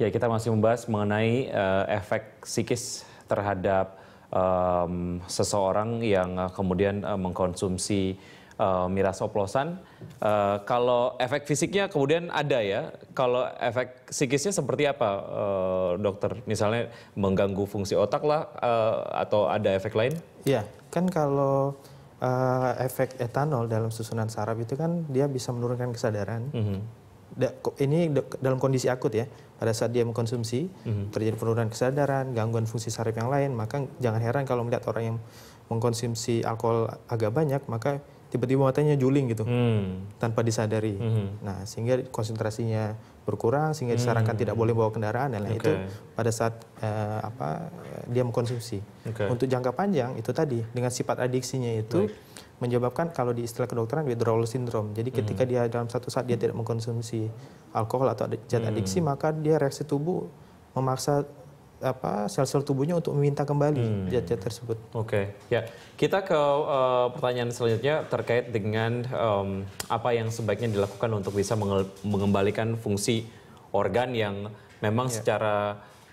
Ya, kita masih membahas mengenai uh, efek psikis terhadap um, seseorang yang eh, kemudian uh, mengkonsumsi uh, miras oplosan. Uh, kalau efek fisiknya kemudian ada ya. Kalau efek psikisnya seperti apa, uh, dokter? Misalnya mengganggu fungsi otak lah uh, atau ada efek lain? Ya, kan kalau uh, efek etanol dalam susunan saraf itu kan dia bisa menurunkan kesadaran. Mm -hmm ini dalam kondisi akut ya pada saat dia mengkonsumsi mm-hmm. terjadi penurunan kesadaran gangguan fungsi saraf yang lain maka jangan heran kalau melihat orang yang mengkonsumsi alkohol agak banyak maka tiba-tiba matanya juling gitu hmm. tanpa disadari. Hmm. Nah, sehingga konsentrasinya berkurang sehingga disarankan hmm. tidak boleh bawa kendaraan dan okay. itu pada saat uh, apa dia mengkonsumsi. Okay. Untuk jangka panjang itu tadi dengan sifat adiksinya itu right. menyebabkan kalau di istilah kedokteran withdrawal syndrome. Jadi hmm. ketika hmm. dia dalam satu saat dia tidak mengkonsumsi alkohol atau zat hmm. adiksi maka dia reaksi tubuh memaksa apa sel-sel tubuhnya untuk meminta kembali hmm. zat-zat hmm. tersebut. Oke, okay. ya kita ke uh, pertanyaan selanjutnya terkait dengan um, apa yang sebaiknya dilakukan untuk bisa mengembalikan fungsi organ yang memang ya. secara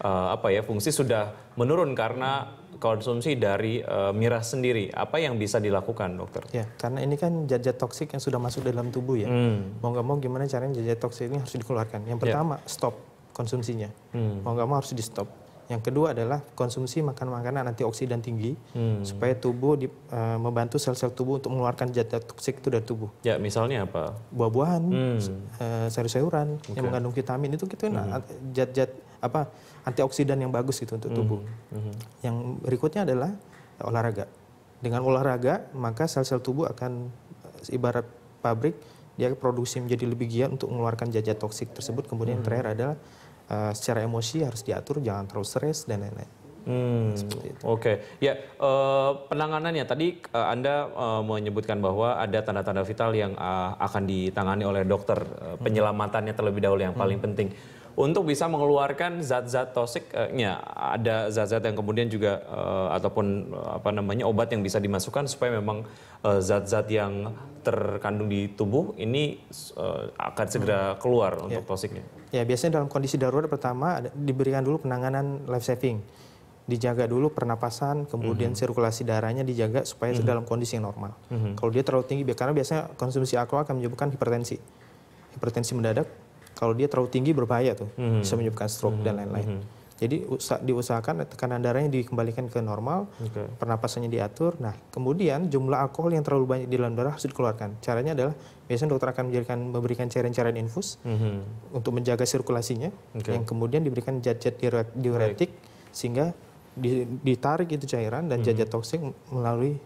uh, apa ya fungsi sudah menurun karena konsumsi dari uh, miras sendiri. Apa yang bisa dilakukan, dokter? Ya, karena ini kan zat-zat toksik yang sudah masuk dalam tubuh ya. Hmm. Mau nggak mau gimana caranya zat-zat toksik ini harus dikeluarkan. Yang ya. pertama, ya. stop konsumsinya. Hmm. Mau nggak mau harus di stop yang kedua adalah konsumsi makanan makanan antioksidan tinggi hmm. supaya tubuh di, uh, membantu sel-sel tubuh untuk mengeluarkan zat toksik itu dari tubuh. Ya, misalnya apa? Buah-buahan, hmm. uh, sayur-sayuran okay. yang mengandung vitamin itu kita gitu kan, hmm. zat zat apa antioksidan yang bagus gitu untuk hmm. tubuh. Hmm. Hmm. Yang berikutnya adalah olahraga. Dengan olahraga maka sel-sel tubuh akan eh, ibarat pabrik dia produksi menjadi lebih giat untuk mengeluarkan zat-zat toksik tersebut. Kemudian hmm. yang terakhir adalah uh, secara emosi harus diatur, jangan terus stres dan lain-lain. Hmm, Oke, okay. ya uh, penanganannya tadi uh, Anda uh, menyebutkan bahwa ada tanda-tanda vital yang uh, akan ditangani oleh dokter, uh, penyelamatannya terlebih dahulu yang hmm. paling hmm. penting untuk bisa mengeluarkan zat-zat toksiknya. Eh, ada zat-zat yang kemudian juga uh, ataupun eh, apa namanya obat yang bisa dimasukkan supaya memang zat-zat uh, yang terkandung di tubuh ini uh, akan segera hmm. keluar hmm. untuk ya. toksiknya. Ya, biasanya dalam kondisi darurat pertama diberikan dulu penanganan life saving dijaga dulu pernapasan, kemudian mm -hmm. sirkulasi darahnya dijaga supaya mm -hmm. dalam kondisi yang normal. Mm -hmm. Kalau dia terlalu tinggi, karena biasanya konsumsi alkohol akan menyebabkan hipertensi. Hipertensi mendadak kalau dia terlalu tinggi berbahaya tuh, -hmm. bisa menyebabkan stroke -hmm. dan lain-lain. -hmm. Jadi usah, diusahakan tekanan darahnya dikembalikan ke normal, okay. pernapasannya diatur. Nah, kemudian jumlah alkohol yang terlalu banyak di dalam darah harus dikeluarkan. Caranya adalah biasanya dokter akan menjadikan, memberikan cairan-cairan infus mm-hmm. untuk menjaga sirkulasinya, okay. yang kemudian diberikan zat diuretik Baik. sehingga ditarik itu cairan dan hmm. zat mm-hmm. toksik melalui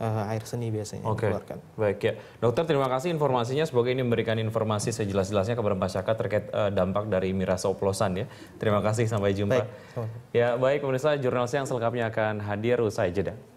uh, air seni biasanya okay. dikeluarkan. Baik ya, dokter terima kasih informasinya. Semoga ini memberikan informasi sejelas-jelasnya kepada masyarakat terkait uh, dampak dari miras oplosan ya. Terima kasih sampai jumpa. Baik. Ya baik pemirsa, jurnal siang selengkapnya akan hadir usai jeda.